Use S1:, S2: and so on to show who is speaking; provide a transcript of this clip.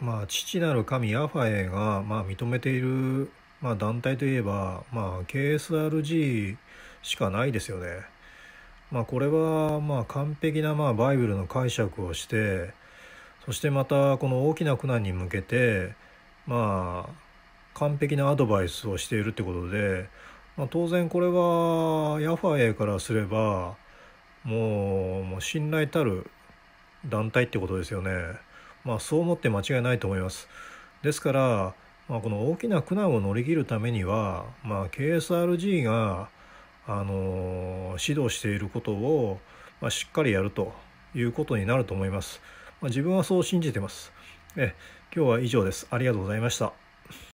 S1: まあ、父なる神ヤファエが、まあ、認めている、まあ、団体といえば、まあ、KSRG しかないですよね。まあ、これは、まあ、完璧な、まあ、バイブルの解釈をして、そしてまた、この大きな苦難に向けて、まあ、完璧なアドバイスをしているってことで、まあ、当然これは、ヤファエからすれば、もう、もう信頼たる団体ってことですよね。まあ、そう思って間違いないと思います。ですから、まあ、この大きな苦難を乗り切るためには、まあ、KSRG が、あの指導していることを、まあ、しっかりやるということになると思います。まあ、自分はそう信じてます。え今日は以上です。ありがとうございました。